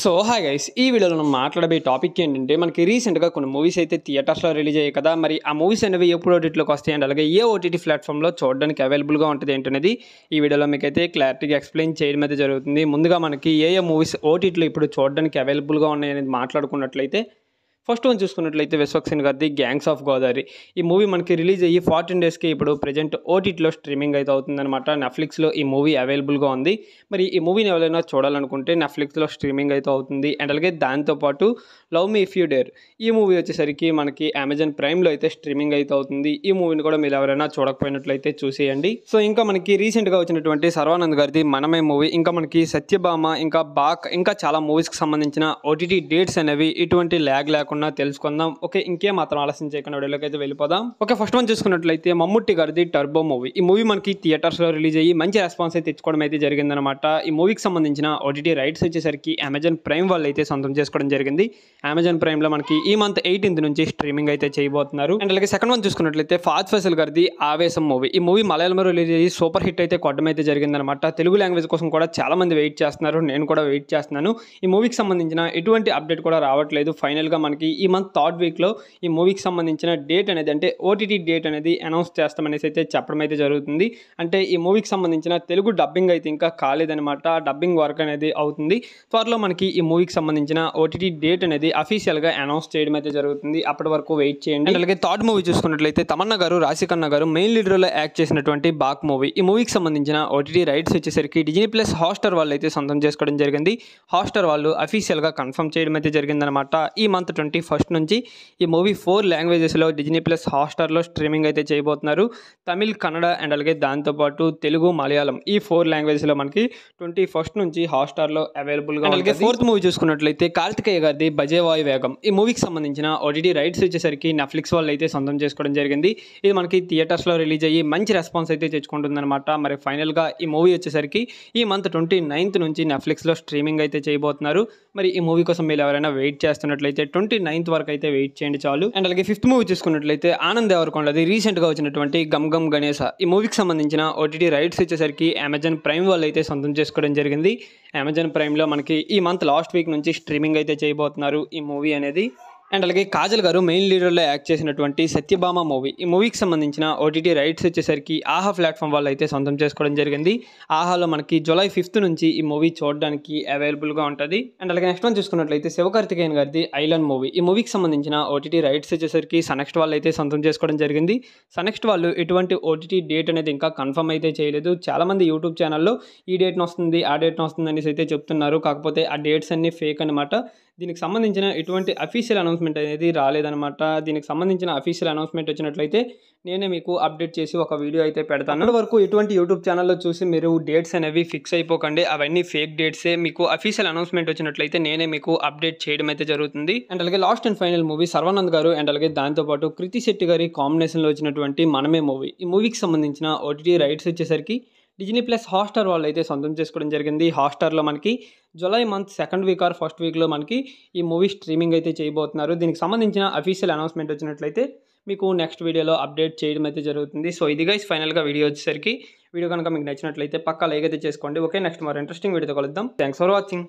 so hi guys ఈ వీడియోలో మనం మాట్లాడబోయే టాపిక్ ఏంటంటే మనకి రీసెంట్గా కొన్ని మూవీస్ అయితే థియేటర్స్లో రిలీజ్ అయ్యాయి కదా మరి ఆ మూవీస్ అనేవి ఎప్పుడు ఓటీటీలకు వస్తాయి అండ్ అలాగే ఏ ఓటీటీ ప్లాట్ఫామ్లో చూడడానికి అవైలబుల్గా ఉంటుంది ఏంటనేది ఈ వీడియోలో మీకు అయితే క్లారిటీగా ఎక్స్ప్లెయిన్ చేయడం అయితే జరుగుతుంది ముందుగా మనకి ఏ ఏ మూవీస్ ఓటీటీలో ఇప్పుడు చూడడానికి అవైలబుల్గా ఉన్నాయి అనేది మాట్లాడుకున్నట్లయితే ఫస్ట్ వన్ చూసుకున్నట్లయితే విశ్వక్సేన్ గారిది గ్యాంగ్స్ ఆఫ్ గోదావరి ఈ మూవీ మనకి రిలీజ్ అయ్యి ఫార్టీన్ డేస్కి ఇప్పుడు ప్రజెంట్ ఓటీటీలో స్ట్రీమింగ్ అయితే అవుతుందన్నమాట నెట్ఫ్లిక్స్లో ఈ మూవీ అవైలబుల్గా ఉంది మరి ఈ మూవీని ఎవరైనా చూడాలనుకుంటే నెట్ఫ్లిక్స్లో స్ట్రీమింగ్ అయితే అవుతుంది అండ్ అలాగే దాంతోపాటు love me if you dare ఈ మూవీ వచ్చేసరికి మనకి అమెజాన్ ప్రైమ్లో అయితే స్ట్రీమింగ్ అయితే అవుతుంది ఈ మూవీని కూడా మీరు ఎవరైనా చూడకపోయినట్లయితే చూసేయండి సో ఇంకా మనకి రీసెంట్గా వచ్చినటువంటి సర్వానంద్ గారిది మనమే మూవీ ఇంకా మనకి సత్యభామ ఇంకా బాక్ ఇంకా చాలా మూవీస్కి సంబంధించిన ఓటీటీ డేట్స్ అనేవి ఇటువంటి ల్యాగ్ లేకుండా తప్పకుండా తెలుసుకుందాం ఓకే ఇంకే మాత్రం ఆలస్యం చేయకుండా వీడియోలోకి అయితే వెళ్ళిపోదాం ఓకే ఫస్ట్ మనం చూసుకున్నట్లయితే మమ్ముట్టి గారిది టర్బో మూవీ ఈ మూవీ మనకి థియేటర్స్లో రిలీజ్ అయ్యి మంచి రెస్పాన్స్ అయితే తెచ్చుకోవడం అయితే జరిగిందనమాట ఈ మూవీకి సంబంధించిన ఓటీటీ రైట్స్ వచ్చేసరికి అమెజాన్ ప్రైమ్ వాళ్ళు అయితే సొంతం చేసుకోవడం జరిగింది అమెజాన్ ప్రైమ్లో మనకి ఈ మంత్ ఎయిటీన్త్ నుంచి స్ట్రీమింగ్ అయితే చేయబోతున్నారు అండ్ అలాగే సెకండ్ వన్ చూసుకున్నట్లయితే ఫాజ్ ఫైసల్ గారిది ఆవేశం మూవీ ఈ మూవీ మలయాళంలో రిలీజ్ అయ్యి సూపర్ హిట్ అయితే కొట్టడం అయితే జరిగిందనమాట తెలుగు లాంగ్వేజ్ కోసం కూడా చాలా మంది వెయిట్ చేస్తున్నారు నేను కూడా వెయిట్ చేస్తున్నాను ఈ మూవీకి సంబంధించిన ఎటువంటి అప్డేట్ కూడా రావట్లేదు ఫైనల్గా మనకి మనకి ఈ మంత్ థర్డ్ వీక్లో ఈ మూవీకి సంబంధించిన డేట్ అనేది అంటే ఓటీటీ డేట్ అనేది అనౌన్స్ చేస్తామనేసి అయితే చెప్పడం అయితే జరుగుతుంది అంటే ఈ మూవీకి సంబంధించిన తెలుగు డబ్బింగ్ అయితే ఇంకా కాలేదనమాట డబ్బింగ్ వర్క్ అనేది అవుతుంది త్వరలో మనకి ఈ మూవీకి సంబంధించిన ఓటీటీ డేట్ అనేది అఫీషియల్గా అనౌన్స్ చేయడం అయితే జరుగుతుంది అప్పటి వరకు వెయిట్ చేయండి అలాగే థర్డ్ మూవీ చూసుకున్నట్లయితే తమన్నా గారు రాశికన్న గారు మెయిన్ లీడర్లో యాక్ట్ చేసినటువంటి బాక్ మూవీ ఈ మూవీకి సంబంధించిన ఓటీటీ రైట్స్ వచ్చేసరికి డిజినీ ప్లస్ హాస్టర్ వాళ్ళు అయితే సొంతం చేసుకోవడం జరిగింది హాస్టర్ వాళ్ళు అఫీషియల్గా కన్ఫర్మ్ చేయడం అయితే జరిగిందనమాట ఈ మంత్ ట్వంటీ ట్వంటీ ఫస్ట్ నుంచి ఈ మూవీ ఫోర్ లాంగ్వేజెస్లో డిజ్నీ ప్లస్ హాట్స్టార్లో స్ట్రీమింగ్ అయితే చేయబోతున్నారు తమిళ్ కన్నడ అండ్ అలాగే దాంతోపాటు తెలుగు మలయాళం ఈ ఫోర్ లాంగ్వేజెస్లో మనకి ట్వంటీ ఫస్ట్ నుంచి హాట్స్టార్లో అవైలబుల్గా అలాగే ఫోర్త్ మూవీ చూసుకున్నట్లయితే కార్తికేయ గారిది బజేవాయు వేగం ఈ మూవీకి సంబంధించిన ఓటీటీ రైట్స్ వచ్చేసరికి నెట్ఫ్లిక్స్ వాళ్ళు అయితే సొంతం చేసుకోవడం జరిగింది ఇది మనకి థియేటర్స్లో రిలీజ్ అయ్యి మంచి రెస్పాన్స్ అయితే తెచ్చుకుంటుందన్నమాట మరి ఫైనల్గా ఈ మూవీ వచ్చేసరికి ఈ మంత్ ట్వంటీ నైన్త్ నుంచి నెట్ఫ్లిక్స్లో స్ట్రీమింగ్ అయితే చేయబోతున్నారు మరి ఈ మూవీ కోసం మీరు ఎవరైనా వెయిట్ చేస్తున్నట్లయితే ట్వంటీ నైన్త్ వరకు అయితే వెయిట్ చేయండి చాలు అండ్ అలాగే ఫిఫ్త్ మూవీ చూసుకున్నట్లయితే ఆనంద్ అది రీసెంట్ గా వచ్చినటువంటి గమ్ గమ్ గణేశ ఈ మూవీకి సంబంధించిన ఓటీటీ రైట్స్ వచ్చేసరికి అమెజాన్ ప్రైమ్ వాళ్ళు అయితే సొంతం చేసుకోవడం జరిగింది అమెజాన్ ప్రైమ్లో మనకి ఈ మంత్ లాస్ట్ వీక్ నుంచి స్ట్రీమింగ్ అయితే చేయబోతున్నారు ఈ మూవీ అనేది అండ్ అలాగే కాజల్ గారు మెయిన్ లీడర్లో యాక్ట్ చేసినటువంటి సత్యభామ మూవీ ఈ మూవీకి సంబంధించిన ఓటీటీ రైట్స్ వచ్చేసరికి ఆహా ప్లాట్ఫామ్ వాళ్ళు అయితే సొంతం చేసుకోవడం జరిగింది ఆహాలో మనకి జూలై ఫిఫ్త్ నుంచి ఈ మూవీ చూడడానికి అవైలబుల్గా ఉంటుంది అండ్ అలాగే నెక్స్ట్ వన్ చూసుకున్నట్లయితే శివకార్తికేయన్ గారిది ఐలాండ్ మూవీ ఈ మూవీకి సంబంధించిన ఓటీటీ రైట్స్ వచ్చేసరికి సనెక్స్ట్ వాళ్ళు అయితే సొంతం చేసుకోవడం జరిగింది సనెక్స్ట్ వాళ్ళు ఎటువంటి ఓటీటీ డేట్ అనేది ఇంకా కన్ఫర్మ్ అయితే చేయలేదు చాలామంది యూట్యూబ్ ఛానల్లో ఈ డేట్న వస్తుంది ఆ డేట్న వస్తుంది అనేసి అయితే చెప్తున్నారు కాకపోతే ఆ డేట్స్ అన్ని ఫేక్ అనమాట దీనికి సంబంధించిన ఎటువంటి అఫీషియల్ అనౌన్స్మెంట్ అనేది రాలేదనమాట దీనికి సంబంధించిన అఫీషియల్ అనౌన్స్మెంట్ వచ్చినట్లయితే నేనే మీకు అప్డేట్ చేసి ఒక వీడియో అయితే పెడతాను వరకు ఎటువంటి యూట్యూబ్ ఛానల్లో చూసి మీరు డేట్స్ అనేవి ఫిక్స్ అయిపోకండి అవన్నీ ఫేక్ డేట్సే మీకు అఫీషియల్ అనౌన్స్మెంట్ వచ్చినట్లయితే నేనే మీకు అప్డేట్ చేయడం అయితే జరుగుతుంది అండ్ అలాగే last and final movie Sharwanand garu and అలాగే దాంతోపాటు కృతి శెట్టి గారి కాంబినేషన్లో వచ్చినటువంటి మనమే మూవీ ఈ మూవీకి సంబంధించిన ఓటీటీ రైట్స్ వచ్చేసరికి డిజ్నీ ప్లస్ హాస్టార్ వాళ్ళు అయితే సొంతం చేసుకోవడం జరిగింది హాస్టార్లో మనకి July month second week or first వీక్లో మనకి ఈ మూవీ స్ట్రీమింగ్ అయితే చేయబోతున్నారు దీనికి సంబంధించిన అఫీషియల్ అనౌన్స్మెంట్ వచ్చినట్లయితే మీకు నెక్స్ట్ వీడియోలో అప్డేట్ చేయడం అయితే జరుగుతుంది సో ఇది గైస్ ఫైనల్గా వీడియో వచ్చేసరికి వీడియో కనుక మీకు నచ్చినట్లయితే పక్కా లైక్ అయితే చేసుకోండి ఓకే నెక్స్ట్ మరో ఇంట్రెస్టింగ్ వీడియోతో కలుద్దాం థ్యాంక్స్ ఫర్ వాచింగ్